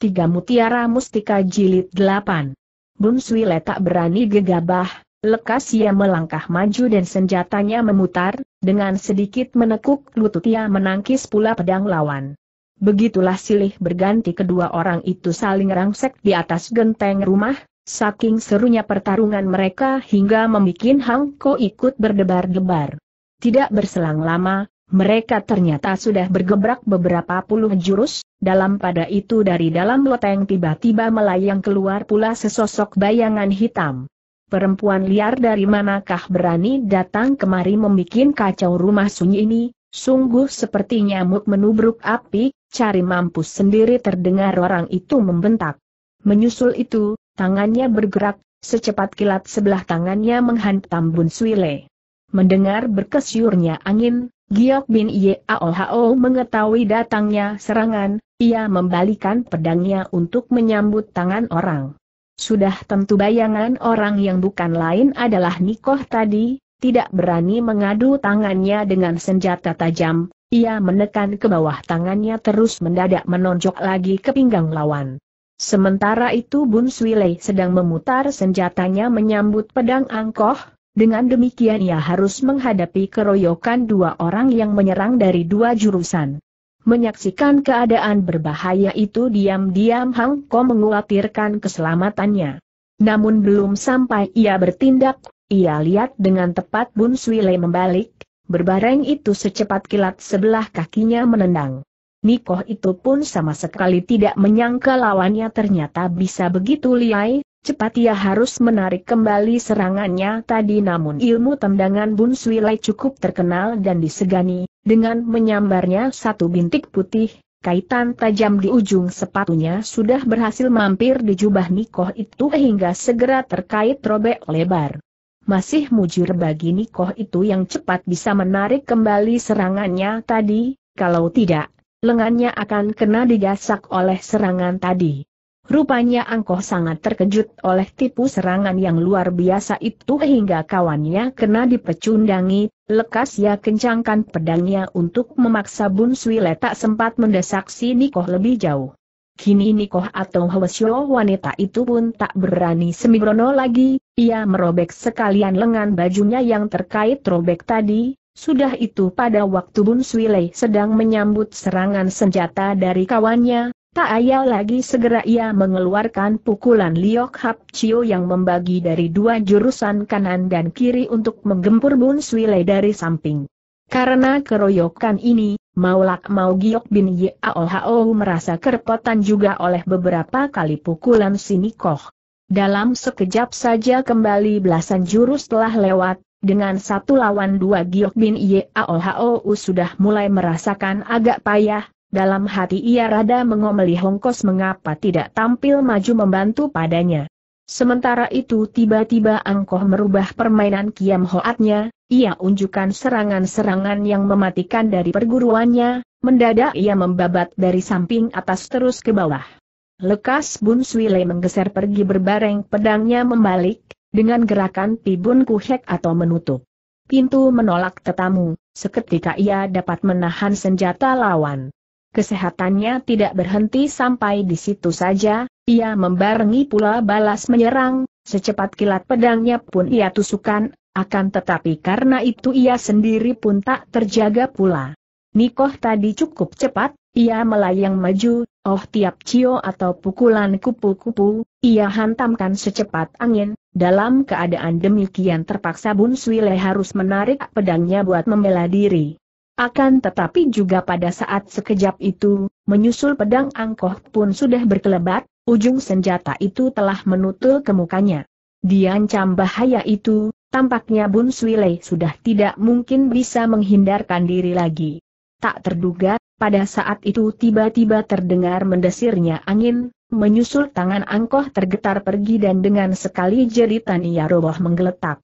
Tiga Mutiara Mustika Jilid 8 Bun tak berani gegabah, lekas ia melangkah maju dan senjatanya memutar, dengan sedikit menekuk lutut ia menangkis pula pedang lawan. Begitulah silih berganti kedua orang itu saling rangsek di atas genteng rumah, saking serunya pertarungan mereka hingga membuat Hang Ko ikut berdebar-debar. Tidak berselang lama, mereka ternyata sudah bergebrak beberapa puluh jurus, dalam pada itu dari dalam loteng tiba-tiba melayang keluar pula sesosok bayangan hitam. Perempuan liar dari manakah berani datang kemari membuat kacau rumah sunyi ini, sungguh seperti nyamuk menubruk api, cari mampus sendiri terdengar orang itu membentak. Menyusul itu, tangannya bergerak, secepat kilat sebelah tangannya menghantam Bun Suile. Mendengar berkesyurnya angin, Giok bin Yaolhao mengetahui datangnya serangan, ia membalikan pedangnya untuk menyambut tangan orang. Sudah tentu bayangan orang yang bukan lain adalah Nikoh tadi, tidak berani mengadu tangannya dengan senjata tajam, ia menekan ke bawah tangannya terus mendadak menonjok lagi ke pinggang lawan. Sementara itu Bun Swilei sedang memutar senjatanya menyambut pedang angkoh, dengan demikian ia harus menghadapi keroyokan dua orang yang menyerang dari dua jurusan. Menyaksikan keadaan berbahaya itu diam-diam Hang Ko mengkhawatirkan keselamatannya. Namun belum sampai ia bertindak, ia lihat dengan tepat Bun Sui Le membalik, berbareng itu secepat kilat sebelah kakinya menendang. Nikoh itu pun sama sekali tidak menyangka lawannya ternyata bisa begitu liai, Cepat ia harus menarik kembali serangannya tadi namun ilmu tendangan Bun Sui Lai cukup terkenal dan disegani, dengan menyambarnya satu bintik putih, kaitan tajam di ujung sepatunya sudah berhasil mampir di jubah Nikoh itu hingga segera terkait robek lebar. Masih mujur bagi Nikoh itu yang cepat bisa menarik kembali serangannya tadi, kalau tidak, lengannya akan kena digasak oleh serangan tadi. Rupanya Angkoh sangat terkejut oleh tipu serangan yang luar biasa itu hingga kawannya kena dipecundangi, lekas ia kencangkan pedangnya untuk memaksa Bun Sui tak sempat mendesak si Nikoh lebih jauh. Kini Nikoh atau Hwesyo wanita itu pun tak berani sembrono lagi, ia merobek sekalian lengan bajunya yang terkait robek tadi, sudah itu pada waktu Bun Swilei sedang menyambut serangan senjata dari kawannya, Tak ayal lagi segera ia mengeluarkan pukulan Liok Hap Chiu yang membagi dari dua jurusan kanan dan kiri untuk menggempur Bun Swile dari samping. Karena keroyokan ini, Maulak Mau Giok bin ye Hao merasa kerepotan juga oleh beberapa kali pukulan Sinikoh. Dalam sekejap saja kembali belasan jurus telah lewat, dengan satu lawan dua Giok bin ye Yeaohou sudah mulai merasakan agak payah, dalam hati ia rada mengomeli Hongkos mengapa tidak tampil maju membantu padanya. Sementara itu tiba-tiba Angkoh merubah permainan Kiam Hoatnya, ia unjukkan serangan-serangan yang mematikan dari perguruannya, mendadak ia membabat dari samping atas terus ke bawah. Lekas Bun Swile menggeser pergi berbareng pedangnya membalik, dengan gerakan pibun kuhek atau menutup. Pintu menolak tetamu, seketika ia dapat menahan senjata lawan. Kesehatannya tidak berhenti sampai di situ saja, ia membarengi pula balas menyerang, secepat kilat pedangnya pun ia tusukan, akan tetapi karena itu ia sendiri pun tak terjaga pula. Nikoh tadi cukup cepat, ia melayang maju, oh tiap cio atau pukulan kupu-kupu, ia hantamkan secepat angin, dalam keadaan demikian terpaksa Bun Swile harus menarik pedangnya buat membela diri. Akan tetapi juga pada saat sekejap itu, menyusul pedang angkoh pun sudah berkelebat, ujung senjata itu telah menutul ke mukanya. Diancam bahaya itu, tampaknya Bun Swilei sudah tidak mungkin bisa menghindarkan diri lagi. Tak terduga, pada saat itu tiba-tiba terdengar mendesirnya angin, menyusul tangan angkoh tergetar pergi dan dengan sekali jeritan ia roboh menggeletak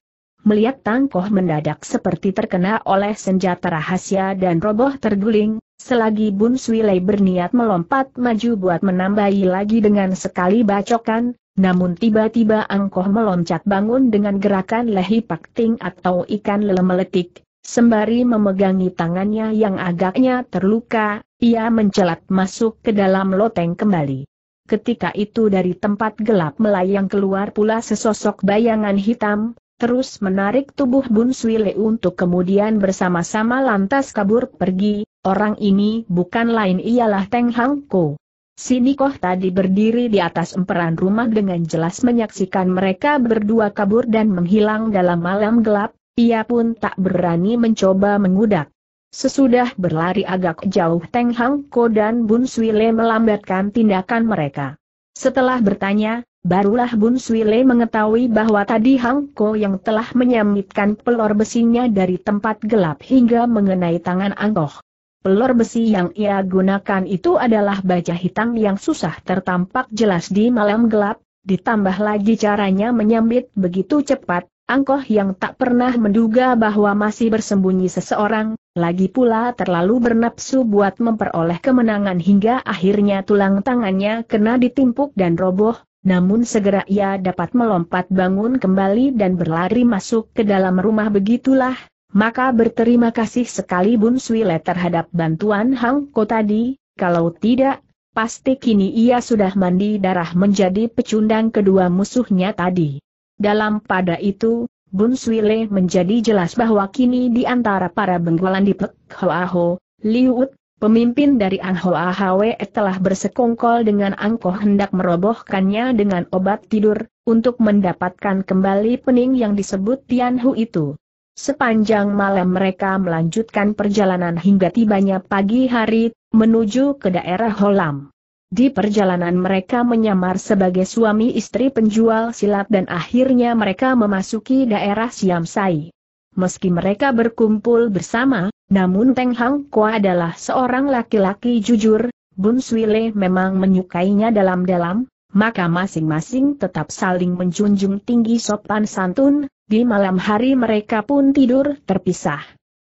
melihat Tang Koh mendadak seperti terkena oleh senjata rahasia dan roboh terguling, selagi Bun Sui Lei berniat melompat maju buat menambahi lagi dengan sekali bacokan, namun tiba-tiba Ang Koh meloncat bangun dengan gerakan lehi pakting atau ikan lele meletik, sembari memegangi tangannya yang agaknya terluka, ia mencelat masuk ke dalam loteng kembali. Ketika itu dari tempat gelap melayang keluar pula sesosok bayangan hitam, terus menarik tubuh Bun Suile untuk kemudian bersama-sama lantas kabur pergi, orang ini bukan lain ialah Teng Hang Ko. Koh tadi berdiri di atas emperan rumah dengan jelas menyaksikan mereka berdua kabur dan menghilang dalam malam gelap, ia pun tak berani mencoba mengudak. Sesudah berlari agak jauh Teng Hang Ko dan Bun Suile melambatkan tindakan mereka. Setelah bertanya, Barulah Bun Swile mengetahui bahwa tadi Hang Ko yang telah menyambitkan pelor besinya dari tempat gelap hingga mengenai tangan Angkoh. Pelor besi yang ia gunakan itu adalah baja hitam yang susah tertampak jelas di malam gelap, ditambah lagi caranya menyambit begitu cepat, Angkoh yang tak pernah menduga bahwa masih bersembunyi seseorang, lagi pula terlalu bernapsu buat memperoleh kemenangan hingga akhirnya tulang tangannya kena ditimpuk dan roboh, namun segera ia dapat melompat bangun kembali dan berlari masuk ke dalam rumah begitulah, maka berterima kasih sekali Bun Swile terhadap bantuan Hang Ko tadi, kalau tidak, pasti kini ia sudah mandi darah menjadi pecundang kedua musuhnya tadi. Dalam pada itu, Bun Swile menjadi jelas bahwa kini di antara para benggolan di Pek Hoa Ho, Liut Pemimpin dari Anghoa Hwe telah bersekongkol dengan Angkoh hendak merobohkannya dengan obat tidur, untuk mendapatkan kembali pening yang disebut Tian Hu itu. Sepanjang malam mereka melanjutkan perjalanan hingga tibanya pagi hari, menuju ke daerah Holam. Di perjalanan mereka menyamar sebagai suami istri penjual silat dan akhirnya mereka memasuki daerah Siamsai. Meski mereka berkumpul bersama, namun Teng Hang Kua adalah seorang laki-laki jujur, Bun Swile memang menyukainya dalam-dalam, maka masing-masing tetap saling menjunjung tinggi sopan santun, di malam hari mereka pun tidur terpisah.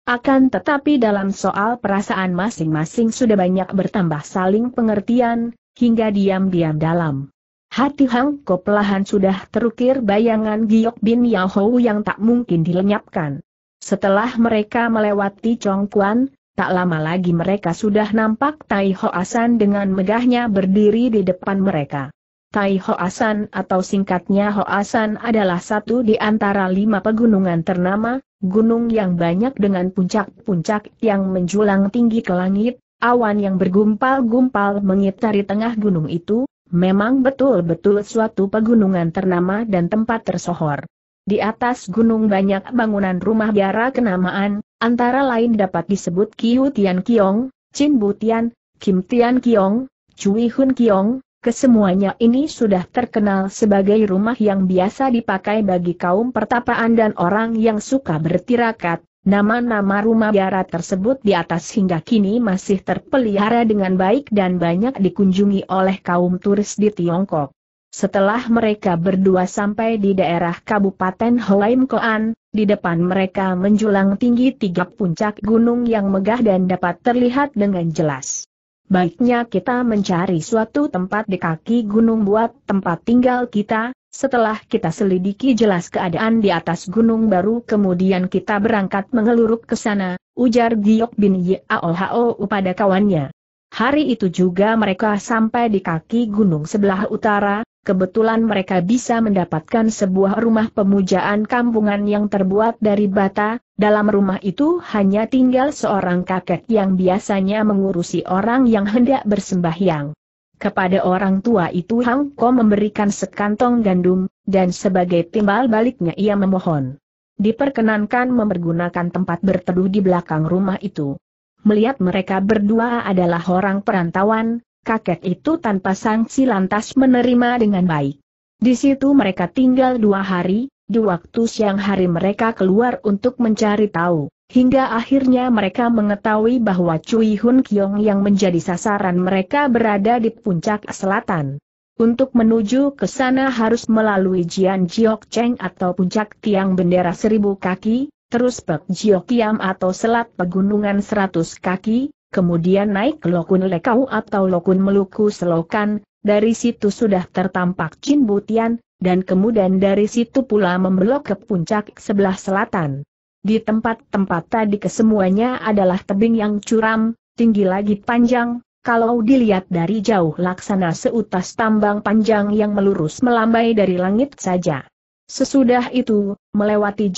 Akan tetapi dalam soal perasaan masing-masing sudah banyak bertambah saling pengertian, hingga diam-diam dalam. Hati Hang Ko pelahan sudah terukir bayangan Giok Bin Yahou yang tak mungkin dilenyapkan. Setelah mereka melewati Chongquan, tak lama lagi mereka sudah nampak Tai Hoasan dengan megahnya berdiri di depan mereka. Tai Hoasan atau singkatnya Hoasan adalah satu di antara lima pegunungan ternama, gunung yang banyak dengan puncak-puncak yang menjulang tinggi ke langit, awan yang bergumpal-gumpal mengitari tengah gunung itu, memang betul-betul suatu pegunungan ternama dan tempat tersohor. Di atas gunung banyak bangunan rumah biara kenamaan, antara lain dapat disebut Kiu Tian Kiong, Chin Butian, Kim Tian Kiong, Cui Hun Kiong, kesemuanya ini sudah terkenal sebagai rumah yang biasa dipakai bagi kaum pertapaan dan orang yang suka bertirakat. Nama-nama rumah biara tersebut di atas hingga kini masih terpelihara dengan baik dan banyak dikunjungi oleh kaum turis di Tiongkok. Setelah mereka berdua sampai di daerah Kabupaten Hoaim Koan, di depan mereka menjulang tinggi tiga puncak gunung yang megah dan dapat terlihat dengan jelas. Baiknya kita mencari suatu tempat di kaki gunung buat tempat tinggal kita, setelah kita selidiki jelas keadaan di atas gunung baru kemudian kita berangkat mengeluruk ke sana, ujar Giok bin Yaohao pada kawannya. Hari itu juga mereka sampai di kaki gunung sebelah utara, kebetulan mereka bisa mendapatkan sebuah rumah pemujaan kampungan yang terbuat dari bata, dalam rumah itu hanya tinggal seorang kakek yang biasanya mengurusi orang yang hendak bersembahyang. Kepada orang tua itu Hang Ko memberikan sekantong gandum, dan sebagai timbal baliknya ia memohon. Diperkenankan mempergunakan tempat berteduh di belakang rumah itu. Melihat mereka berdua adalah orang perantauan, kakek itu tanpa sanksi lantas menerima dengan baik. Di situ mereka tinggal dua hari, di waktu siang hari mereka keluar untuk mencari tahu, hingga akhirnya mereka mengetahui bahwa Cui Hun Kiong yang menjadi sasaran mereka berada di puncak selatan. Untuk menuju ke sana harus melalui Jian Jiok Cheng atau puncak tiang bendera seribu kaki, terus Pek Jiok Kiam atau selat pegunungan seratus kaki, kemudian naik ke Lokun Lekau atau Lokun Meluku Selokan, dari situ sudah tertampak Jin Butian, dan kemudian dari situ pula membelok ke puncak sebelah selatan. Di tempat-tempat tadi kesemuanya adalah tebing yang curam, tinggi lagi panjang, kalau dilihat dari jauh laksana seutas tambang panjang yang melurus melambai dari langit saja. Sesudah itu, melewati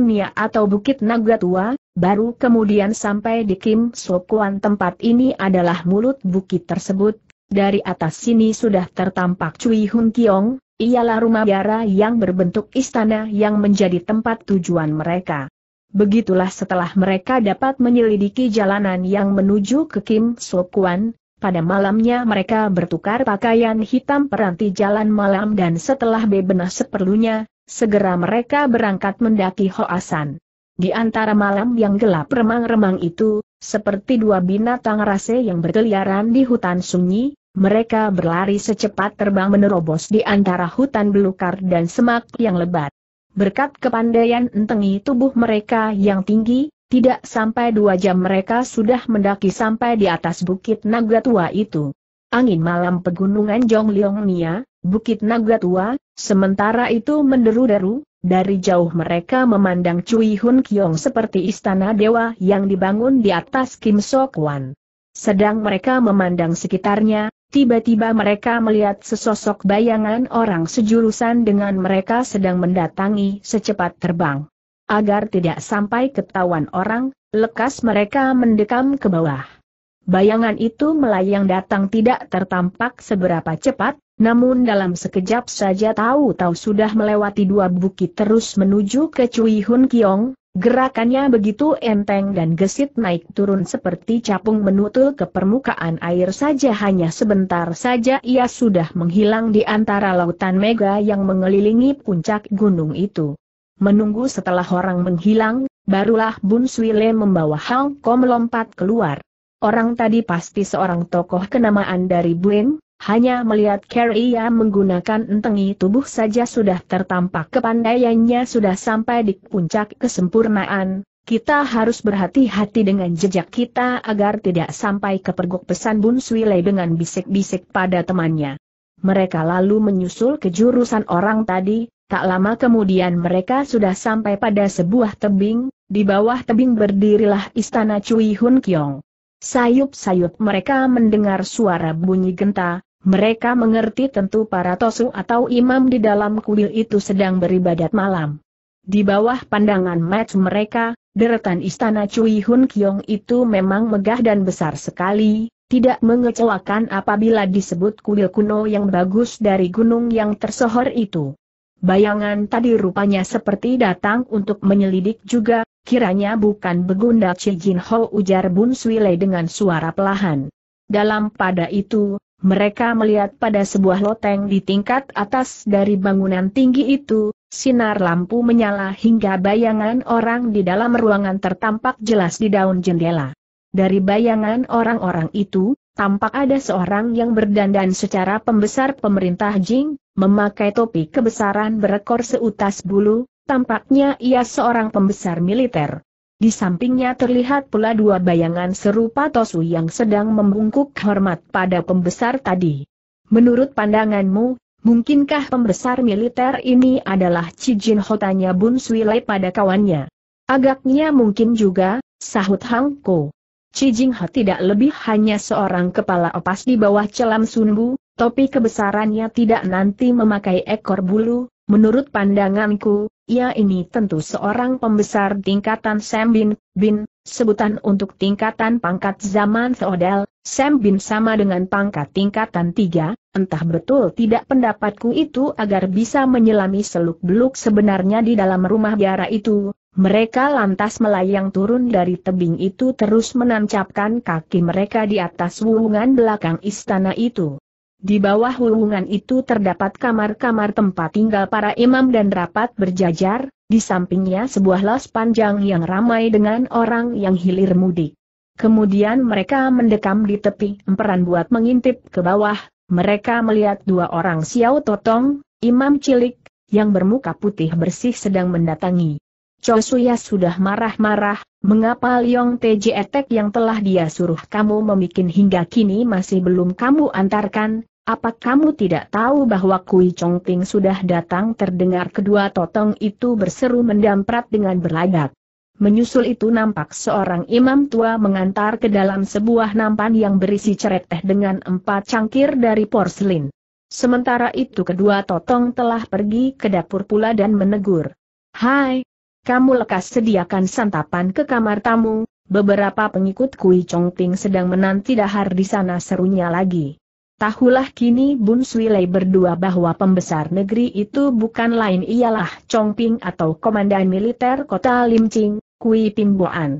Nia atau Bukit Naga Tua, baru kemudian sampai di Kim Sokuan tempat ini adalah mulut bukit tersebut. Dari atas sini sudah tertampak Cui Hun Kiong, ialah rumah biara yang berbentuk istana yang menjadi tempat tujuan mereka. Begitulah setelah mereka dapat menyelidiki jalanan yang menuju ke Kim Sokuan, pada malamnya mereka bertukar pakaian hitam peranti jalan malam dan setelah bebenah seperlunya, segera mereka berangkat mendaki Hoasan. Di antara malam yang gelap remang-remang itu, seperti dua binatang rase yang berkeliaran di hutan sunyi, mereka berlari secepat terbang menerobos di antara hutan belukar dan semak yang lebat. Berkat kepandaian entengi tubuh mereka yang tinggi, tidak sampai dua jam mereka sudah mendaki sampai di atas bukit naga tua itu. Angin malam pegunungan Nia, bukit naga tua, sementara itu menderu-deru, dari jauh mereka memandang Cui Hun Kiong seperti istana dewa yang dibangun di atas Kim Sok Wan. Sedang mereka memandang sekitarnya, tiba-tiba mereka melihat sesosok bayangan orang sejurusan dengan mereka sedang mendatangi secepat terbang. Agar tidak sampai ketahuan orang, lekas mereka mendekam ke bawah. Bayangan itu melayang datang tidak tertampak seberapa cepat, namun dalam sekejap saja tahu-tahu sudah melewati dua bukit terus menuju ke Cui Hun Kiong, gerakannya begitu enteng dan gesit naik turun seperti capung menutul ke permukaan air saja hanya sebentar saja ia sudah menghilang di antara lautan mega yang mengelilingi puncak gunung itu. Menunggu setelah orang menghilang, barulah Bun Sui Suile membawa Hang Ko melompat keluar. Orang tadi pasti seorang tokoh kenamaan dari Buim, hanya melihat Carrie menggunakan entengi tubuh saja sudah tertampak kepandaiannya sudah sampai di puncak kesempurnaan. Kita harus berhati-hati dengan jejak kita agar tidak sampai kepergok pesan Bun Sui Suile dengan bisik-bisik pada temannya. Mereka lalu menyusul ke jurusan orang tadi, Tak lama kemudian mereka sudah sampai pada sebuah tebing, di bawah tebing berdirilah istana Cui Hun Kiong. Sayup-sayup mereka mendengar suara bunyi genta, mereka mengerti tentu para tosu atau imam di dalam kuil itu sedang beribadat malam. Di bawah pandangan match mereka, deretan istana Cui Hun Kiong itu memang megah dan besar sekali, tidak mengecewakan apabila disebut kuil kuno yang bagus dari gunung yang tersohor itu. Bayangan tadi rupanya seperti datang untuk menyelidik juga, kiranya bukan begundal Chi Jin Ho ujar Bun Swile dengan suara pelahan. Dalam pada itu, mereka melihat pada sebuah loteng di tingkat atas dari bangunan tinggi itu, sinar lampu menyala hingga bayangan orang di dalam ruangan tertampak jelas di daun jendela. Dari bayangan orang-orang itu, tampak ada seorang yang berdandan secara pembesar pemerintah Jing, memakai topi kebesaran berekor seutas bulu, tampaknya ia seorang pembesar militer. Di sampingnya terlihat pula dua bayangan serupa Tosu yang sedang membungkuk hormat pada pembesar tadi. Menurut pandanganmu, mungkinkah pembesar militer ini adalah Cijin Hotanya Bun Lai pada kawannya? Agaknya mungkin juga, sahut Hang Chi Jing tidak lebih hanya seorang kepala opas di bawah celam sunbu, topi kebesarannya tidak nanti memakai ekor bulu, menurut pandanganku, ia ini tentu seorang pembesar tingkatan Sam Bin, sebutan untuk tingkatan pangkat zaman feodal, Sam Bin sama dengan pangkat tingkatan tiga, Entah betul tidak pendapatku itu agar bisa menyelami seluk-beluk sebenarnya di dalam rumah biara itu, mereka lantas melayang turun dari tebing itu terus menancapkan kaki mereka di atas wulungan belakang istana itu. Di bawah wulungan itu terdapat kamar-kamar tempat tinggal para imam dan rapat berjajar, di sampingnya sebuah los panjang yang ramai dengan orang yang hilir mudik. Kemudian mereka mendekam di tepi emperan buat mengintip ke bawah, mereka melihat dua orang Xiao Totong, imam cilik, yang bermuka putih bersih sedang mendatangi. Suya sudah marah-marah, mengapa Liong Teji Etek yang telah dia suruh kamu memikin hingga kini masih belum kamu antarkan, apa kamu tidak tahu bahwa Kui Chong Ting sudah datang terdengar kedua totong itu berseru mendamprat dengan berlagak. Menyusul itu nampak seorang imam tua mengantar ke dalam sebuah nampan yang berisi ceret teh dengan empat cangkir dari porselin. Sementara itu kedua totong telah pergi ke dapur pula dan menegur. Hai, kamu lekas sediakan santapan ke kamar tamu, beberapa pengikut Kui Chongping sedang menanti dahar di sana serunya lagi. Tahulah kini Bun Lei berdua bahwa pembesar negeri itu bukan lain ialah Chongping atau komandan militer kota Limcing, Kui Pimboan.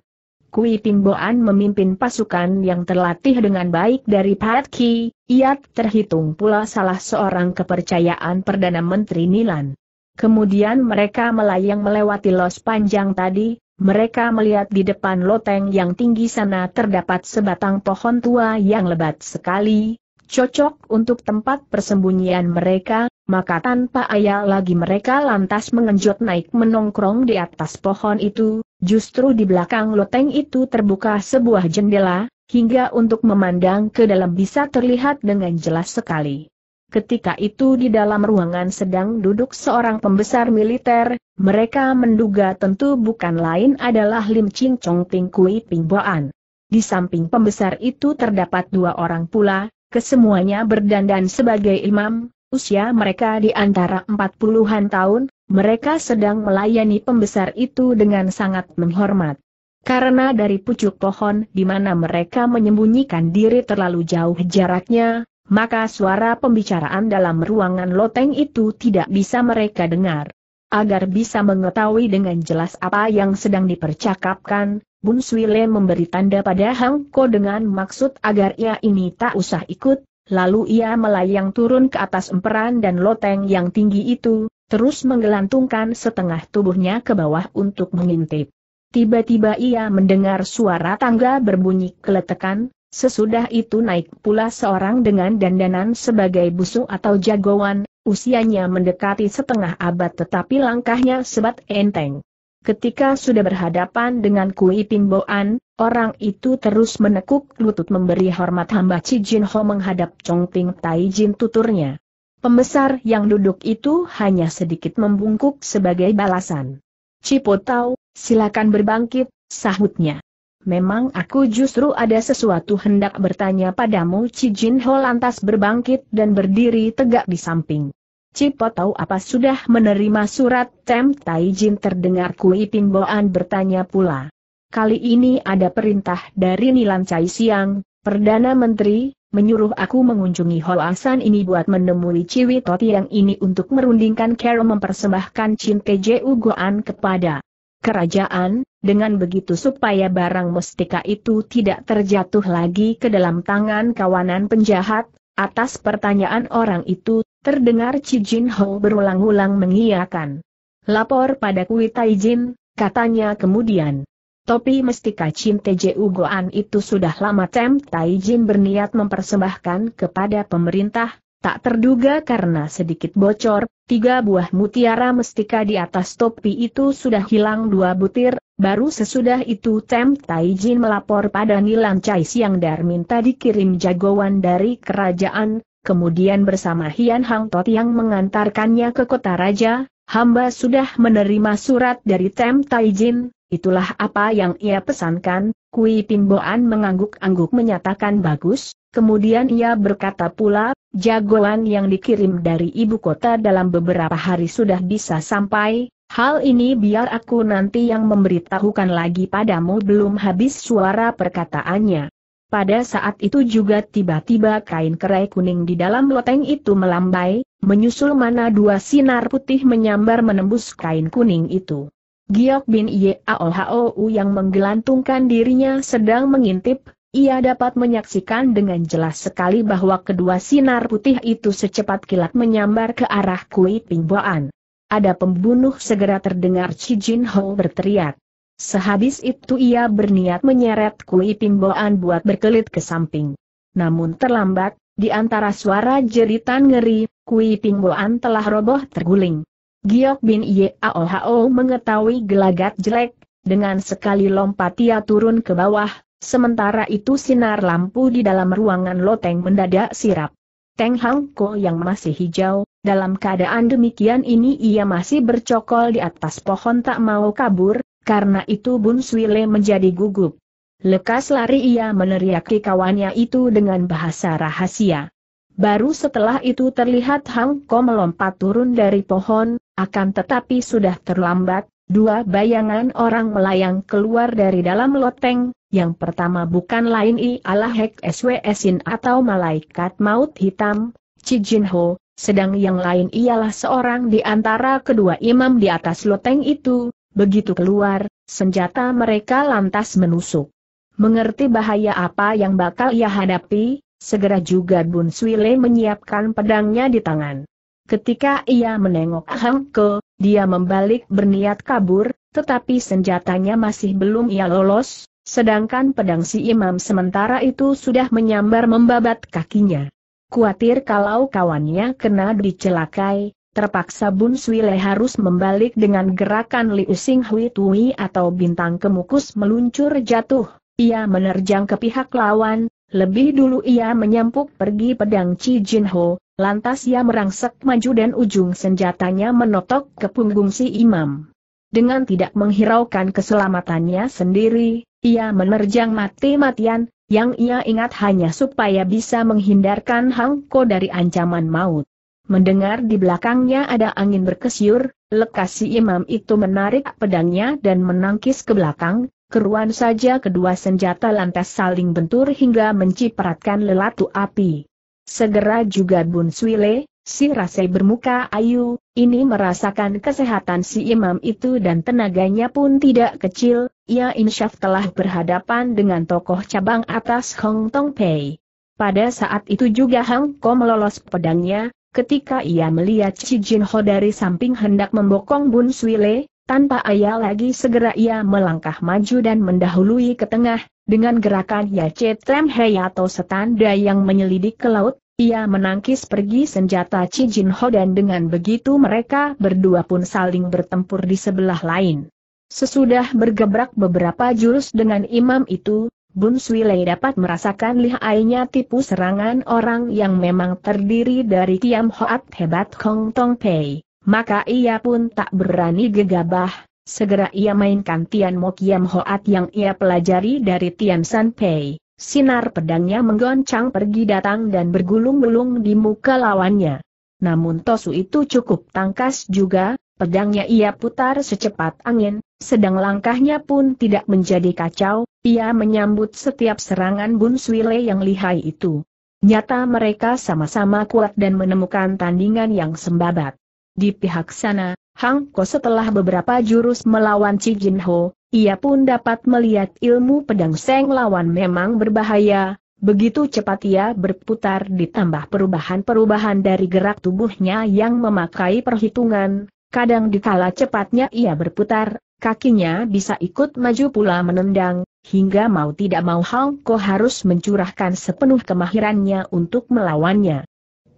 Kui Pimboan memimpin pasukan yang terlatih dengan baik dari Pat Ki, ia terhitung pula salah seorang kepercayaan Perdana Menteri Nilan. Kemudian mereka melayang melewati los panjang tadi, mereka melihat di depan loteng yang tinggi sana terdapat sebatang pohon tua yang lebat sekali, cocok untuk tempat persembunyian mereka, maka tanpa ayal lagi mereka lantas mengenjot naik menongkrong di atas pohon itu, justru di belakang loteng itu terbuka sebuah jendela, hingga untuk memandang ke dalam bisa terlihat dengan jelas sekali. Ketika itu di dalam ruangan sedang duduk seorang pembesar militer, mereka menduga tentu bukan lain adalah Lim Ching Chong Ping Kui Ping Boan. Di samping pembesar itu terdapat dua orang pula, kesemuanya berdandan sebagai imam, usia mereka di antara empat puluhan tahun, mereka sedang melayani pembesar itu dengan sangat menghormat. Karena dari pucuk pohon di mana mereka menyembunyikan diri terlalu jauh jaraknya, maka suara pembicaraan dalam ruangan loteng itu tidak bisa mereka dengar. Agar bisa mengetahui dengan jelas apa yang sedang dipercakapkan, Bun Swile memberi tanda pada Hang Ko dengan maksud agar ia ini tak usah ikut, Lalu ia melayang turun ke atas emperan dan loteng yang tinggi itu, terus menggelantungkan setengah tubuhnya ke bawah untuk mengintip. Tiba-tiba ia mendengar suara tangga berbunyi keletekan, sesudah itu naik pula seorang dengan dandanan sebagai busung atau jagoan, usianya mendekati setengah abad tetapi langkahnya sebat enteng. Ketika sudah berhadapan dengan Kui Pingboan, orang itu terus menekuk lutut memberi hormat hamba Cijin Jin Ho menghadap Chong Ping Tai Jin tuturnya. Pembesar yang duduk itu hanya sedikit membungkuk sebagai balasan. Cipo Tau, silakan berbangkit, sahutnya. Memang aku justru ada sesuatu hendak bertanya padamu Cijin Jin Ho lantas berbangkit dan berdiri tegak di samping. Cipo tahu apa sudah menerima surat Tem Tai Jin terdengar Kui Boan bertanya pula. Kali ini ada perintah dari Nilan Cai Siang, Perdana Menteri, menyuruh aku mengunjungi Hoasan ini buat menemui Ciwi Toti yang ini untuk merundingkan Carol mempersembahkan Cinte Ju Goan kepada kerajaan, dengan begitu supaya barang mestika itu tidak terjatuh lagi ke dalam tangan kawanan penjahat, Atas pertanyaan orang itu, terdengar Chi Jin Ho berulang-ulang mengiyakan. Lapor pada Kui Tai Jin, katanya kemudian. Topi mestika kacim Teju Goan itu sudah lama Tem Tai Jin berniat mempersembahkan kepada pemerintah, Tak terduga karena sedikit bocor, tiga buah mutiara mestika di atas topi itu sudah hilang dua butir, baru sesudah itu Tem Taijin melapor pada Nilan Chai Siang Dar minta dikirim jagoan dari kerajaan, kemudian bersama Hian Hang Tot yang mengantarkannya ke kota raja, hamba sudah menerima surat dari Tem Taijin, Itulah apa yang ia pesankan, Kui Pimboan mengangguk-angguk menyatakan bagus, kemudian ia berkata pula, jagoan yang dikirim dari ibu kota dalam beberapa hari sudah bisa sampai, Hal ini biar aku nanti yang memberitahukan lagi padamu belum habis suara perkataannya. Pada saat itu juga tiba-tiba kain kerai kuning di dalam loteng itu melambai, menyusul mana dua sinar putih menyambar menembus kain kuning itu. Giok Bin Yaolhou yang menggelantungkan dirinya sedang mengintip, ia dapat menyaksikan dengan jelas sekali bahwa kedua sinar putih itu secepat kilat menyambar ke arah Kui Boan. Ada pembunuh segera terdengar Chi Jin Ho berteriak. Sehabis itu ia berniat menyeret Kui Boan buat berkelit ke samping. Namun terlambat, di antara suara jeritan ngeri, Kui Boan telah roboh terguling. Giok Bin Yeaohao mengetahui gelagat jelek, dengan sekali lompat ia turun ke bawah, sementara itu sinar lampu di dalam ruangan loteng mendadak sirap. Teng Hang Ko yang masih hijau, dalam keadaan demikian ini ia masih bercokol di atas pohon tak mau kabur, karena itu Bun Swile menjadi gugup. Lekas lari ia meneriaki kawannya itu dengan bahasa rahasia. Baru setelah itu terlihat Hang Ko melompat turun dari pohon, akan tetapi sudah terlambat, dua bayangan orang melayang keluar dari dalam loteng, yang pertama bukan lain ialah Hek SWSin atau Malaikat Maut Hitam, Cijin Ho, sedang yang lain ialah seorang di antara kedua imam di atas loteng itu, begitu keluar, senjata mereka lantas menusuk. Mengerti bahaya apa yang bakal ia hadapi, segera juga Bun Swile menyiapkan pedangnya di tangan. Ketika ia menengok ke, dia membalik berniat kabur, tetapi senjatanya masih belum ia lolos, sedangkan pedang si imam sementara itu sudah menyambar membabat kakinya. Kuatir kalau kawannya kena dicelakai, terpaksa Bun Le harus membalik dengan gerakan Liu Sing Hui Tui atau bintang kemukus meluncur jatuh, ia menerjang ke pihak lawan, lebih dulu ia menyampuk pergi pedang Chi Jin Ho, Lantas ia merangsek maju dan ujung senjatanya menotok ke punggung si imam. Dengan tidak menghiraukan keselamatannya sendiri, ia menerjang mati-matian, yang ia ingat hanya supaya bisa menghindarkan Hang Ko dari ancaman maut. Mendengar di belakangnya ada angin berkesyur, lekas si imam itu menarik pedangnya dan menangkis ke belakang, keruan saja kedua senjata lantas saling bentur hingga mencipratkan lelatu api. Segera juga Bun Swile, si Rasai bermuka ayu, ini merasakan kesehatan si imam itu dan tenaganya pun tidak kecil, ia ya insyaf telah berhadapan dengan tokoh cabang atas Hong Tong Pei. Pada saat itu juga Hang Ko melolos pedangnya, ketika ia melihat Chi Jin Ho dari samping hendak membokong Bun Swile, tanpa ayah lagi segera ia melangkah maju dan mendahului ke tengah, dengan gerakan ya Hei atau setanda yang menyelidik ke laut, ia menangkis pergi senjata ho dan dengan begitu mereka berdua pun saling bertempur di sebelah lain. Sesudah bergebrak beberapa jurus dengan imam itu, Bun Lei dapat merasakan lihainya tipu serangan orang yang memang terdiri dari Tiam Hoat hebat Hong Tong Pei. Maka ia pun tak berani gegabah, segera ia mainkan Tian Mo Kiam Hoat yang ia pelajari dari Tian San Pei. Sinar pedangnya menggoncang pergi datang dan bergulung-gulung di muka lawannya. Namun Tosu itu cukup tangkas juga, pedangnya ia putar secepat angin, sedang langkahnya pun tidak menjadi kacau, ia menyambut setiap serangan Bun Swile yang lihai itu. Nyata mereka sama-sama kuat dan menemukan tandingan yang sembabat. Di pihak sana, Hang Ko setelah beberapa jurus melawan Chi Jin Ho, ia pun dapat melihat ilmu pedang Seng lawan memang berbahaya, Begitu cepat ia berputar ditambah perubahan-perubahan dari gerak tubuhnya yang memakai perhitungan, kadang dikala cepatnya ia berputar, kakinya bisa ikut maju pula menendang, hingga mau tidak mau Hang Ko harus mencurahkan sepenuh kemahirannya untuk melawannya.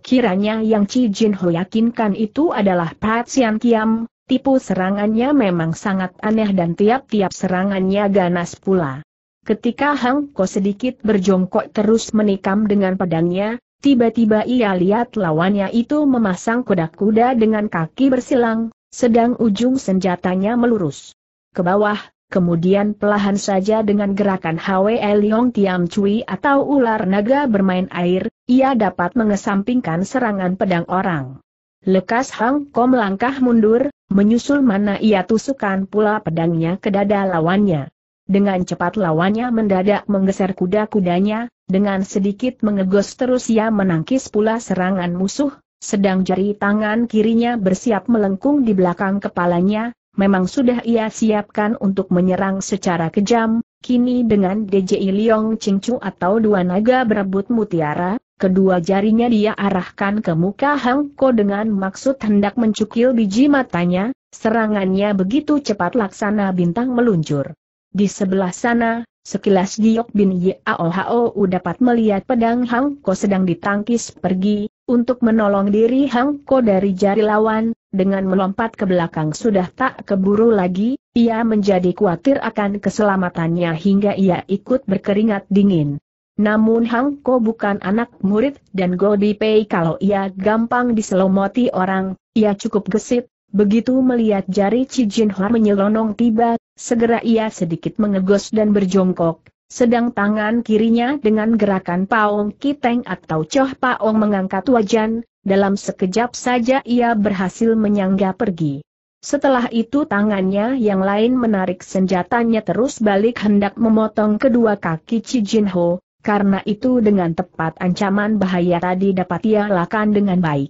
Kiranya yang Chi Jin Ho yakinkan itu adalah Pat Sian Kiam, tipu serangannya memang sangat aneh dan tiap-tiap serangannya ganas pula. Ketika Hang Ko sedikit berjongkok terus menikam dengan pedangnya, tiba-tiba ia lihat lawannya itu memasang kuda-kuda dengan kaki bersilang, sedang ujung senjatanya melurus. Ke bawah, Kemudian pelahan saja dengan gerakan Hwe Liong Tiam Cui atau ular naga bermain air, ia dapat mengesampingkan serangan pedang orang. Lekas Hang Kong melangkah mundur, menyusul mana ia tusukan pula pedangnya ke dada lawannya. Dengan cepat lawannya mendadak menggeser kuda-kudanya, dengan sedikit mengegos terus ia menangkis pula serangan musuh, sedang jari tangan kirinya bersiap melengkung di belakang kepalanya, memang sudah ia siapkan untuk menyerang secara kejam, kini dengan DJI Liong Chu atau dua naga berebut mutiara, kedua jarinya dia arahkan ke muka Hang Ko dengan maksud hendak mencukil biji matanya, serangannya begitu cepat laksana bintang meluncur. Di sebelah sana, sekilas Giok bin Yao dapat melihat pedang Hang Ko sedang ditangkis pergi, untuk menolong diri Hang Ko dari jari lawan, dengan melompat ke belakang sudah tak keburu lagi, ia menjadi khawatir akan keselamatannya hingga ia ikut berkeringat dingin. Namun Hang Ko bukan anak murid dan Di Pei kalau ia gampang diselomoti orang, ia cukup gesit, begitu melihat jari Cijin Hua menyelonong tiba, segera ia sedikit mengegos dan berjongkok, sedang tangan kirinya dengan gerakan paong kiteng atau coh paong mengangkat wajan, dalam sekejap saja ia berhasil menyangga pergi. Setelah itu tangannya yang lain menarik senjatanya terus balik hendak memotong kedua kaki cijinho karena itu dengan tepat ancaman bahaya tadi dapat ia lakukan dengan baik.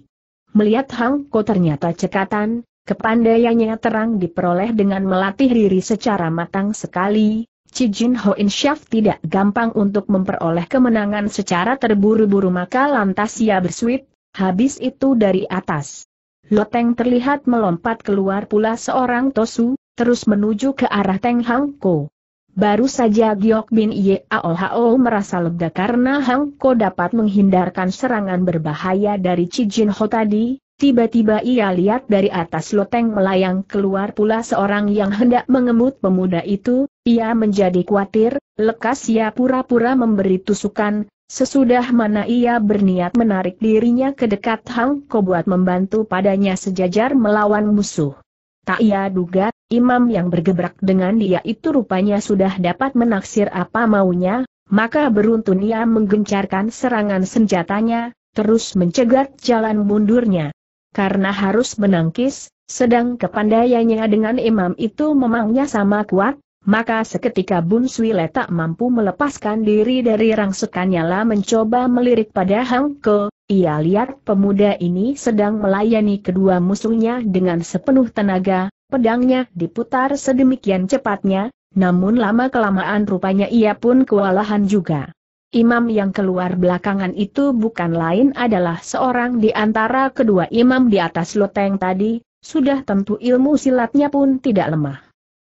Melihat Hang Ko ternyata cekatan, kepandaiannya terang diperoleh dengan melatih diri secara matang sekali, Cijin Jin Ho Insyaf tidak gampang untuk memperoleh kemenangan secara terburu-buru maka lantas ia bersuit, habis itu dari atas. Loteng terlihat melompat keluar pula seorang Tosu, terus menuju ke arah Teng Hang Ko. Baru saja Giok Bin Yeaohao merasa lega karena Hang Ko dapat menghindarkan serangan berbahaya dari Cijin Ho tadi, Tiba-tiba ia lihat dari atas loteng melayang keluar pula seorang yang hendak mengemut pemuda itu, ia menjadi khawatir, lekas ia pura-pura memberi tusukan, sesudah mana ia berniat menarik dirinya ke dekat Hang Ko buat membantu padanya sejajar melawan musuh. Tak ia duga, imam yang bergebrak dengan dia itu rupanya sudah dapat menaksir apa maunya, maka beruntun ia menggencarkan serangan senjatanya, terus mencegat jalan mundurnya karena harus menangkis, sedang kepandaiannya dengan imam itu memangnya sama kuat, maka seketika Bun Sui tak mampu melepaskan diri dari rangsekannya lah mencoba melirik pada Hang Ko, ia lihat pemuda ini sedang melayani kedua musuhnya dengan sepenuh tenaga, pedangnya diputar sedemikian cepatnya, namun lama-kelamaan rupanya ia pun kewalahan juga. Imam yang keluar belakangan itu bukan lain adalah seorang di antara kedua imam di atas loteng tadi, sudah tentu ilmu silatnya pun tidak lemah.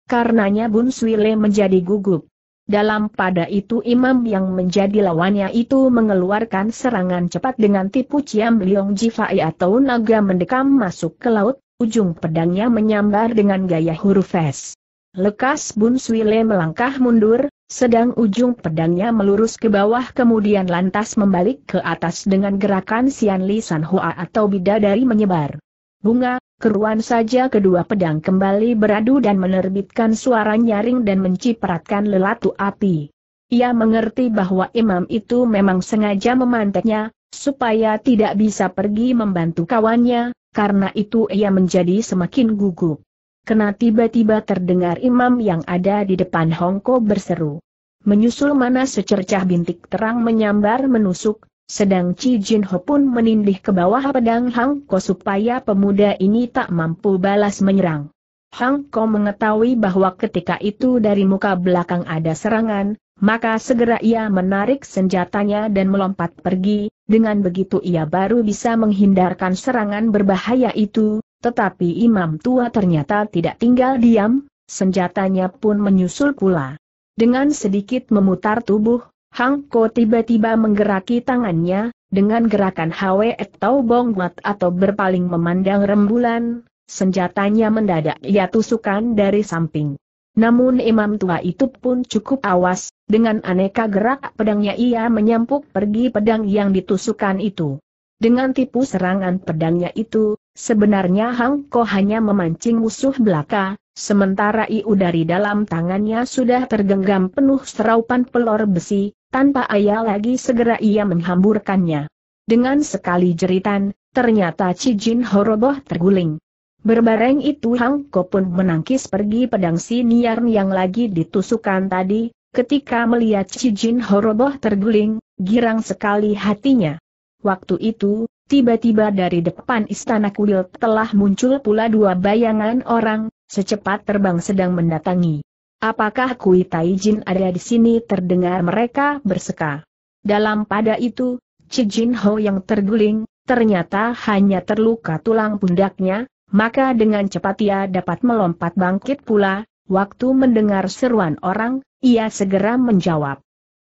Karenanya Bun Swile menjadi gugup. Dalam pada itu imam yang menjadi lawannya itu mengeluarkan serangan cepat dengan tipu ciam liong jifai atau naga mendekam masuk ke laut, ujung pedangnya menyambar dengan gaya huruf S. Lekas Bun Swile melangkah mundur, sedang ujung pedangnya melurus ke bawah kemudian lantas membalik ke atas dengan gerakan Sian Li San Hua atau bidadari menyebar. Bunga, keruan saja kedua pedang kembali beradu dan menerbitkan suara nyaring dan mencipratkan lelatu api. Ia mengerti bahwa imam itu memang sengaja memanteknya, supaya tidak bisa pergi membantu kawannya, karena itu ia menjadi semakin gugup. Kena tiba-tiba terdengar imam yang ada di depan Hongko berseru. Menyusul mana secercah bintik terang menyambar menusuk, sedang Chi Jin Ho pun menindih ke bawah pedang Hang Ko supaya pemuda ini tak mampu balas menyerang. Hang Ko mengetahui bahwa ketika itu dari muka belakang ada serangan, maka segera ia menarik senjatanya dan melompat pergi, dengan begitu ia baru bisa menghindarkan serangan berbahaya itu, tetapi imam tua ternyata tidak tinggal diam, senjatanya pun menyusul pula. Dengan sedikit memutar tubuh, Hang Ko tiba-tiba menggeraki tangannya, dengan gerakan Hwe atau Bongwat atau berpaling memandang rembulan, senjatanya mendadak ia tusukan dari samping. Namun imam tua itu pun cukup awas, dengan aneka gerak pedangnya ia menyampuk pergi pedang yang ditusukan itu. Dengan tipu serangan pedangnya itu, Sebenarnya Hang Ko hanya memancing musuh belaka, sementara Iu dari dalam tangannya sudah tergenggam penuh seraupan pelor besi, tanpa ayah lagi segera ia menghamburkannya. Dengan sekali jeritan, ternyata Cijin Horoboh terguling. Berbareng itu Hang Ko pun menangkis pergi pedang si Niar yang lagi ditusukan tadi, ketika melihat Cijin Horoboh terguling, girang sekali hatinya. Waktu itu, tiba-tiba dari depan istana kuil telah muncul pula dua bayangan orang, secepat terbang sedang mendatangi. Apakah Kui Taijin ada di sini terdengar mereka berseka. Dalam pada itu, Cijin Jin Ho yang terguling, ternyata hanya terluka tulang pundaknya, maka dengan cepat ia dapat melompat bangkit pula, waktu mendengar seruan orang, ia segera menjawab.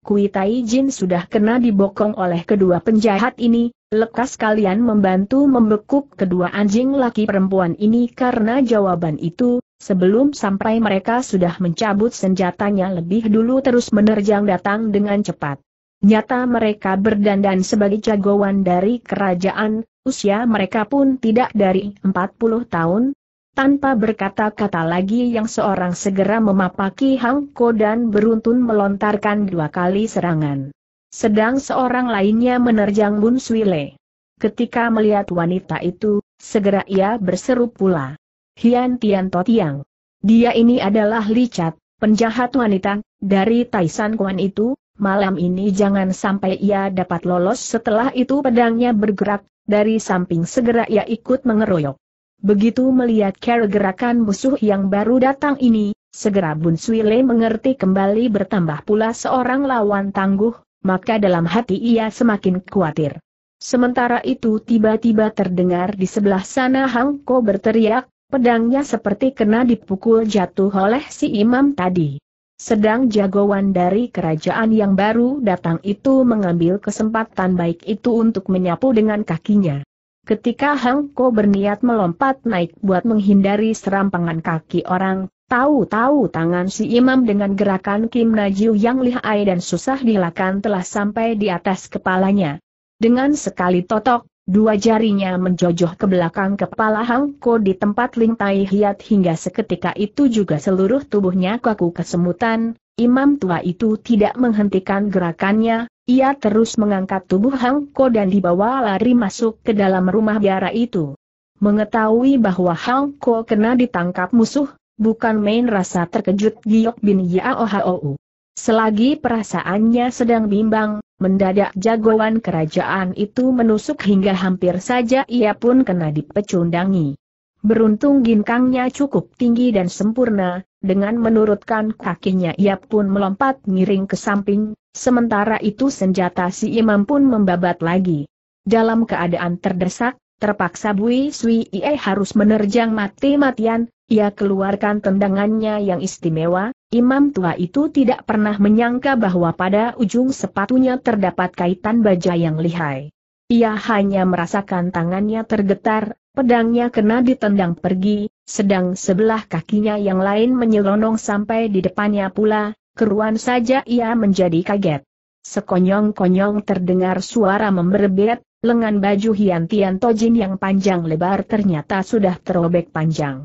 Kui Tai Jin sudah kena dibokong oleh kedua penjahat ini, lekas kalian membantu membekuk kedua anjing laki perempuan ini karena jawaban itu, sebelum sampai mereka sudah mencabut senjatanya lebih dulu terus menerjang datang dengan cepat. Nyata mereka berdandan sebagai jagoan dari kerajaan, usia mereka pun tidak dari 40 tahun, tanpa berkata-kata lagi yang seorang segera memapaki Hang Ko dan beruntun melontarkan dua kali serangan. Sedang seorang lainnya menerjang Bun Swile. Ketika melihat wanita itu, segera ia berseru pula. Hian Tian Tiang. Dia ini adalah licat, penjahat wanita, dari Taisan Kuan itu, malam ini jangan sampai ia dapat lolos setelah itu pedangnya bergerak, dari samping segera ia ikut mengeroyok. Begitu melihat cara gerakan musuh yang baru datang ini, segera Bun Suile mengerti kembali bertambah pula seorang lawan tangguh, maka dalam hati ia semakin khawatir. Sementara itu tiba-tiba terdengar di sebelah sana Hang Ko berteriak, pedangnya seperti kena dipukul jatuh oleh si imam tadi. Sedang jagoan dari kerajaan yang baru datang itu mengambil kesempatan baik itu untuk menyapu dengan kakinya. Ketika Hang Ko berniat melompat naik buat menghindari serampangan kaki orang, tahu-tahu tangan si imam dengan gerakan Kim Najiu yang lihai dan susah dilakukan telah sampai di atas kepalanya. Dengan sekali totok, Dua jarinya menjojoh ke belakang kepala Hang Ko di tempat lintai Hiat hingga seketika itu juga seluruh tubuhnya kaku kesemutan, imam tua itu tidak menghentikan gerakannya, ia terus mengangkat tubuh Hang Ko dan dibawa lari masuk ke dalam rumah biara itu. Mengetahui bahwa Hang Ko kena ditangkap musuh, bukan main rasa terkejut Giok bin Yaohou. Selagi perasaannya sedang bimbang, Mendadak jagoan kerajaan itu menusuk hingga hampir saja ia pun kena dipecundangi. Beruntung ginkangnya cukup tinggi dan sempurna, dengan menurutkan kakinya ia pun melompat miring ke samping, sementara itu senjata si imam pun membabat lagi. Dalam keadaan terdesak, terpaksa Bui Sui Ie harus menerjang mati-matian, ia keluarkan tendangannya yang istimewa, Imam tua itu tidak pernah menyangka bahwa pada ujung sepatunya terdapat kaitan baja yang lihai. Ia hanya merasakan tangannya tergetar, pedangnya kena ditendang pergi, sedang sebelah kakinya yang lain menyelonong sampai di depannya pula, keruan saja ia menjadi kaget. Sekonyong-konyong terdengar suara memberbet, lengan baju Hian Tian Tojin yang panjang lebar ternyata sudah terobek panjang.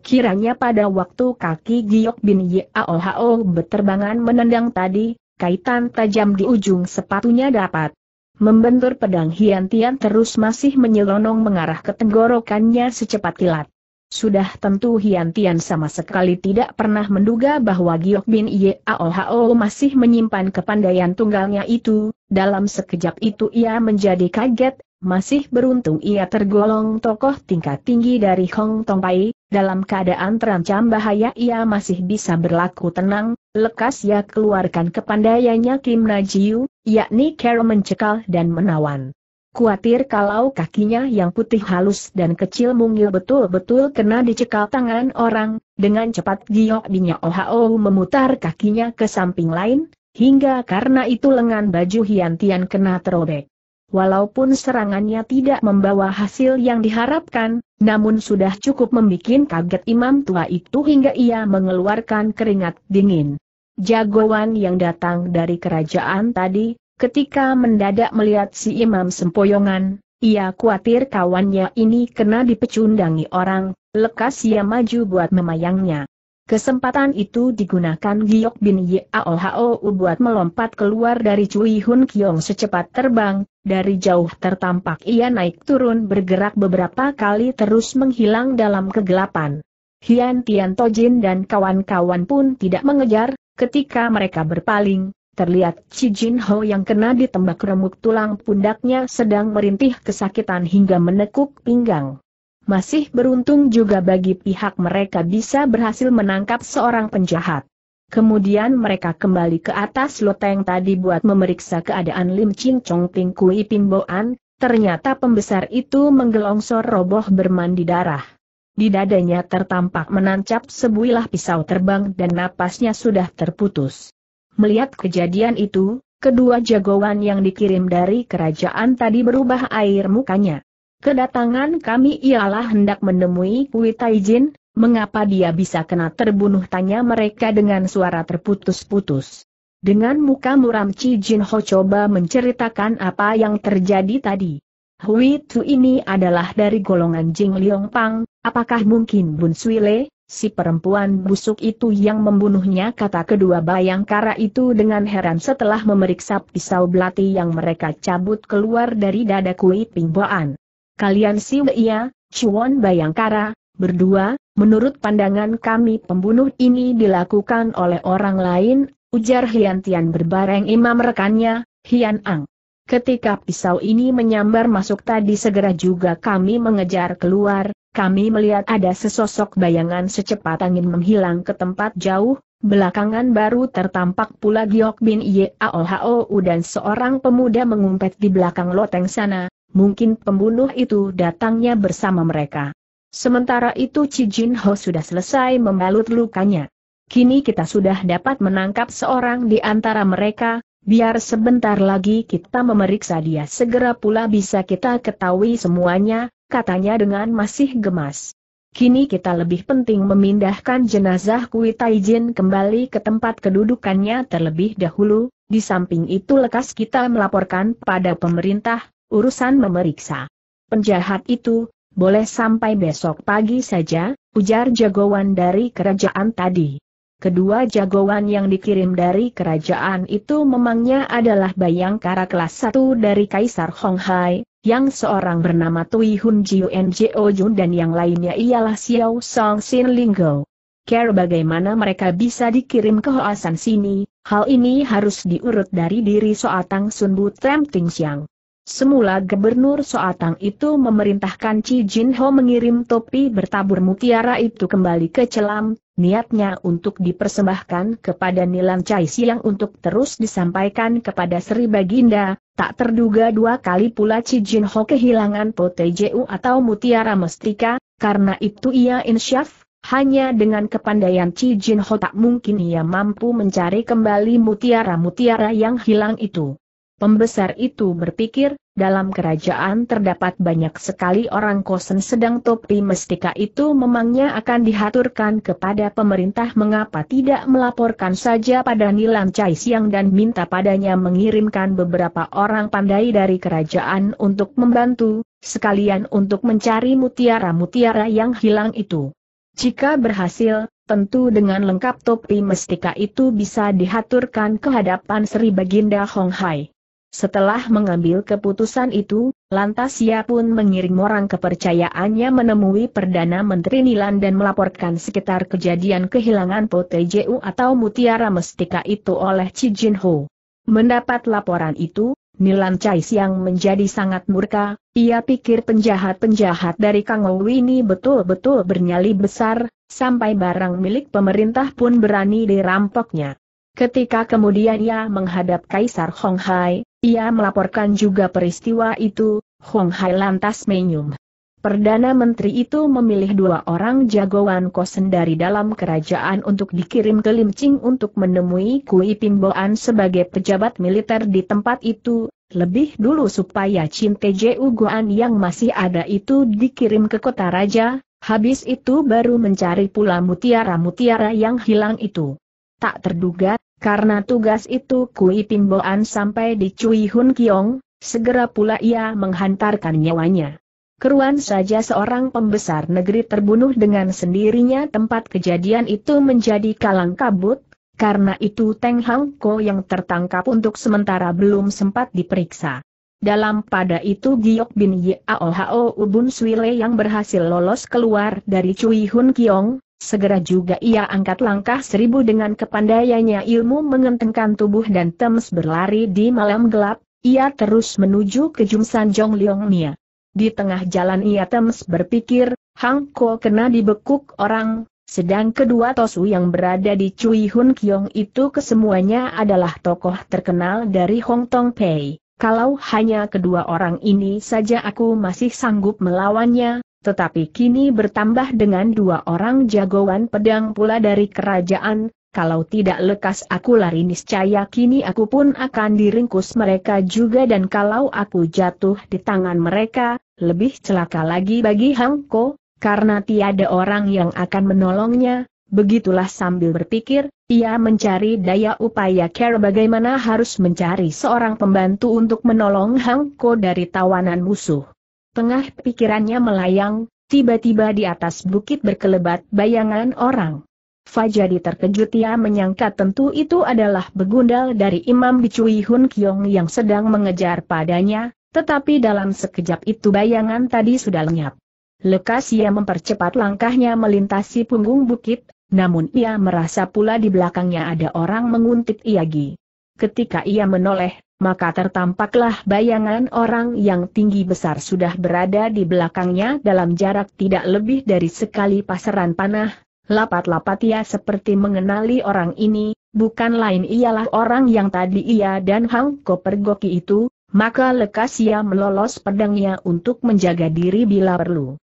Kiranya pada waktu kaki Giok Bin Yao Hao berterbangan menendang tadi, kaitan tajam di ujung sepatunya dapat membentur pedang Hian Tian terus masih menyelonong mengarah ke tenggorokannya secepat kilat. Sudah tentu Hian Tian sama sekali tidak pernah menduga bahwa Giok Bin Yao masih menyimpan kepandaian tunggalnya itu, dalam sekejap itu ia menjadi kaget, masih beruntung ia tergolong tokoh tingkat tinggi dari Hong Tong Pai, dalam keadaan terancam bahaya ia masih bisa berlaku tenang, lekas ia keluarkan kepandaiannya Kim Najiu, yakni Carol mencekal dan menawan. Kuatir kalau kakinya yang putih halus dan kecil mungil betul-betul kena dicekal tangan orang, dengan cepat Giok Dinya Ohao memutar kakinya ke samping lain, hingga karena itu lengan baju Hiantian kena terobek. Walaupun serangannya tidak membawa hasil yang diharapkan, namun sudah cukup membuat kaget imam tua itu hingga ia mengeluarkan keringat dingin. Jagoan yang datang dari kerajaan tadi, ketika mendadak melihat si imam sempoyongan, ia khawatir kawannya ini kena dipecundangi orang, lekas ia maju buat memayangnya. Kesempatan itu digunakan Giok bin Yaohou buat melompat keluar dari Cui Hun Kiong secepat terbang, dari jauh tertampak ia naik turun bergerak beberapa kali terus menghilang dalam kegelapan. Hian Tian Tojin dan kawan-kawan pun tidak mengejar, ketika mereka berpaling, terlihat Chi Jin Ho yang kena ditembak remuk tulang pundaknya sedang merintih kesakitan hingga menekuk pinggang. Masih beruntung juga bagi pihak mereka bisa berhasil menangkap seorang penjahat. Kemudian mereka kembali ke atas loteng tadi buat memeriksa keadaan Lim Ching Chong Ting Kui Pimboan, ternyata pembesar itu menggelongsor roboh bermandi darah. Di dadanya tertampak menancap sebuah pisau terbang dan napasnya sudah terputus. Melihat kejadian itu, kedua jagoan yang dikirim dari kerajaan tadi berubah air mukanya. Kedatangan kami ialah hendak menemui Kui Taijin, Mengapa dia bisa kena terbunuh tanya mereka dengan suara terputus-putus. Dengan muka muram Cijin Jin Ho coba menceritakan apa yang terjadi tadi. Hui Tu ini adalah dari golongan Jing Liong Pang, apakah mungkin Bun Sui Le, si perempuan busuk itu yang membunuhnya kata kedua bayangkara itu dengan heran setelah memeriksa pisau belati yang mereka cabut keluar dari dada Kui Boan. Kalian si ya? Chuan Bayangkara, Berdua, menurut pandangan kami pembunuh ini dilakukan oleh orang lain, ujar Hian Tian berbareng imam rekannya, Hian Ang. Ketika pisau ini menyambar masuk tadi segera juga kami mengejar keluar, kami melihat ada sesosok bayangan secepat angin menghilang ke tempat jauh, belakangan baru tertampak pula Giok Bin Ye Yeaohou dan seorang pemuda mengumpet di belakang loteng sana, mungkin pembunuh itu datangnya bersama mereka. Sementara itu Chi Jin Ho sudah selesai membalut lukanya. Kini kita sudah dapat menangkap seorang di antara mereka, biar sebentar lagi kita memeriksa dia segera pula bisa kita ketahui semuanya, katanya dengan masih gemas. Kini kita lebih penting memindahkan jenazah Kui Taijin kembali ke tempat kedudukannya terlebih dahulu, di samping itu lekas kita melaporkan pada pemerintah, urusan memeriksa penjahat itu, boleh sampai besok pagi saja, ujar jagoan dari kerajaan tadi. Kedua jagoan yang dikirim dari kerajaan itu memangnya adalah Bayangkara kelas 1 dari Kaisar Honghai, yang seorang bernama Tui Hun Jiu Ojun Jun dan yang lainnya ialah Xiao Song Sin Linggo. Care bagaimana mereka bisa dikirim ke Hoasan sini, hal ini harus diurut dari diri Soatang Sun Bu Tem Ting Xiang. Semula Gubernur Soatang itu memerintahkan Chi Jin Ho mengirim topi bertabur mutiara itu kembali ke celam, niatnya untuk dipersembahkan kepada Nilam Chai Siang untuk terus disampaikan kepada Sri Baginda, tak terduga dua kali pula Chi Jin Ho kehilangan PTJU atau mutiara mestika, karena itu ia insyaf, hanya dengan kepandaian Chi Jin Ho tak mungkin ia mampu mencari kembali mutiara-mutiara yang hilang itu. Pembesar itu berpikir, dalam kerajaan terdapat banyak sekali orang kosen sedang topi mestika itu memangnya akan dihaturkan kepada pemerintah mengapa tidak melaporkan saja pada Nilam Cai Siang dan minta padanya mengirimkan beberapa orang pandai dari kerajaan untuk membantu, sekalian untuk mencari mutiara-mutiara yang hilang itu. Jika berhasil, Tentu dengan lengkap topi mestika itu bisa dihaturkan ke hadapan Sri Baginda Hong Hai. Setelah mengambil keputusan itu, lantas ia pun mengirim orang kepercayaannya menemui Perdana Menteri Nilan dan melaporkan sekitar kejadian kehilangan Potejeu atau mutiara mestika itu oleh Chi Jin Ho. Mendapat laporan itu, Nilan Chai Siang menjadi sangat murka, ia pikir penjahat-penjahat dari Kang ini betul-betul bernyali besar, sampai barang milik pemerintah pun berani dirampoknya. Ketika kemudian ia menghadap Kaisar Hong Hai, ia melaporkan juga peristiwa itu, Hong Hai lantas menyum. Perdana Menteri itu memilih dua orang jagoan kosen dari dalam kerajaan untuk dikirim ke Lim Ching untuk menemui Kui Boan sebagai pejabat militer di tempat itu, lebih dulu supaya Chin Teje Ugoan yang masih ada itu dikirim ke kota raja, habis itu baru mencari pula mutiara-mutiara yang hilang itu. Tak terduga, karena tugas itu Kui Timboan sampai di Cui Hun Kiong, segera pula ia menghantarkan nyawanya. Keruan saja seorang pembesar negeri terbunuh dengan sendirinya tempat kejadian itu menjadi kalang kabut, karena itu Teng Hang Ko yang tertangkap untuk sementara belum sempat diperiksa. Dalam pada itu Giok Bin Yao Hao Ubun Swile yang berhasil lolos keluar dari Cui Hun Kiong, Segera juga ia angkat langkah seribu dengan kepandaiannya ilmu mengentengkan tubuh dan temes berlari di malam gelap, ia terus menuju ke Jumsan Jong Leong Mia. Di tengah jalan ia temes berpikir, Hang Ko kena dibekuk orang, sedang kedua Tosu yang berada di Cui Hun Kiong itu kesemuanya adalah tokoh terkenal dari Hong Tong Pei. Kalau hanya kedua orang ini saja aku masih sanggup melawannya, tetapi kini bertambah dengan dua orang jagoan pedang pula dari kerajaan, kalau tidak lekas aku lari niscaya kini aku pun akan diringkus mereka juga dan kalau aku jatuh di tangan mereka, lebih celaka lagi bagi Hangko, karena tiada orang yang akan menolongnya, begitulah sambil berpikir, ia mencari daya upaya care bagaimana harus mencari seorang pembantu untuk menolong Hangko dari tawanan musuh. Tengah pikirannya melayang, tiba-tiba di atas bukit berkelebat bayangan orang. Fajadi terkejut ia menyangka tentu itu adalah begundal dari Imam Bicui Hun Kiong yang sedang mengejar padanya, tetapi dalam sekejap itu bayangan tadi sudah lenyap. Lekas ia mempercepat langkahnya melintasi punggung bukit, namun ia merasa pula di belakangnya ada orang menguntit Iagi. Ketika ia menoleh, maka tertampaklah bayangan orang yang tinggi besar sudah berada di belakangnya dalam jarak tidak lebih dari sekali pasaran panah. Lapat-lapat ia seperti mengenali orang ini, bukan lain ialah orang yang tadi ia dan Hang Ko pergoki itu, maka lekas ia melolos pedangnya untuk menjaga diri bila perlu.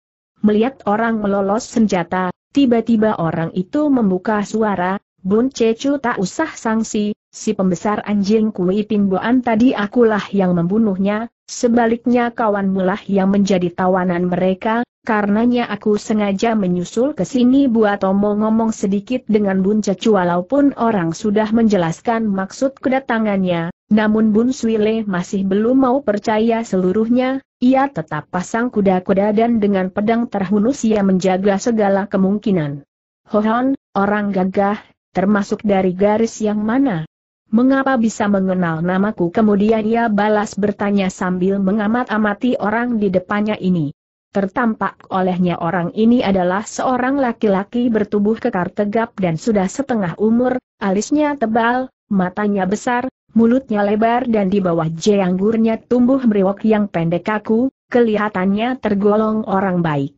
Melihat orang melolos senjata, tiba-tiba orang itu membuka suara, Bun Cecu tak usah sangsi, si pembesar anjing kui pingboan tadi akulah yang membunuhnya, sebaliknya kawan mulah yang menjadi tawanan mereka, karenanya aku sengaja menyusul ke sini buat omong-omong sedikit dengan Bun Cecu walaupun orang sudah menjelaskan maksud kedatangannya, namun Bun Swile masih belum mau percaya seluruhnya, ia tetap pasang kuda-kuda dan dengan pedang terhunus ia menjaga segala kemungkinan. Hohon, orang gagah, termasuk dari garis yang mana? Mengapa bisa mengenal namaku? Kemudian ia balas bertanya sambil mengamat-amati orang di depannya ini. Tertampak olehnya orang ini adalah seorang laki-laki bertubuh kekar tegap dan sudah setengah umur, alisnya tebal, matanya besar, mulutnya lebar dan di bawah jeanggurnya tumbuh meriwak yang pendek kaku, kelihatannya tergolong orang baik.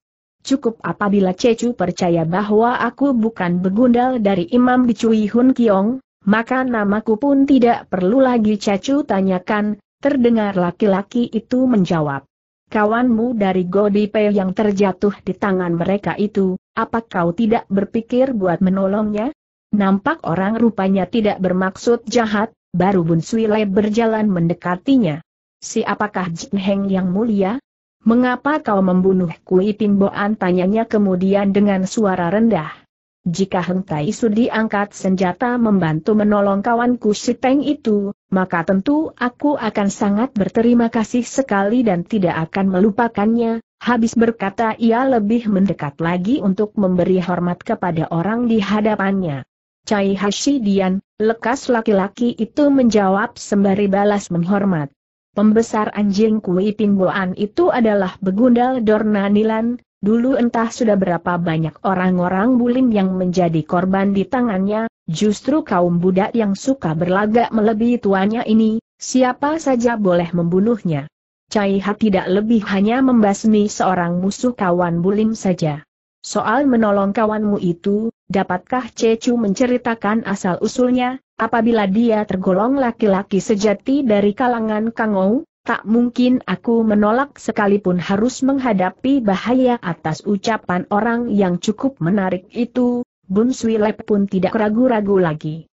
Cukup apabila Cecu percaya bahwa aku bukan begundal dari Imam Bicui Hun Kiong, maka namaku pun tidak perlu lagi Cecu tanyakan, terdengar laki-laki itu menjawab. Kawanmu dari Godipe yang terjatuh di tangan mereka itu, apa kau tidak berpikir buat menolongnya? Nampak orang rupanya tidak bermaksud jahat, baru Bun berjalan mendekatinya. Siapakah Jin Heng yang mulia? Mengapa kau membunuhku Iping Boan tanyanya kemudian dengan suara rendah. Jika Heng Tai Sudi angkat senjata membantu menolong kawanku si Teng itu, maka tentu aku akan sangat berterima kasih sekali dan tidak akan melupakannya. Habis berkata ia lebih mendekat lagi untuk memberi hormat kepada orang di hadapannya. Cai Hashidian, lekas laki-laki itu menjawab sembari balas menghormat. Pembesar anjing Kui Pingboan itu adalah begundal Dorna Nilan, dulu entah sudah berapa banyak orang-orang bulim yang menjadi korban di tangannya, justru kaum budak yang suka berlagak melebihi tuannya ini, siapa saja boleh membunuhnya. Cai Ha tidak lebih hanya membasmi seorang musuh kawan bulim saja. Soal menolong kawanmu itu, Dapatkah Cecu menceritakan asal-usulnya, apabila dia tergolong laki-laki sejati dari kalangan Kangou? Tak mungkin aku menolak sekalipun harus menghadapi bahaya atas ucapan orang yang cukup menarik itu, Bun Swilep pun tidak ragu-ragu lagi.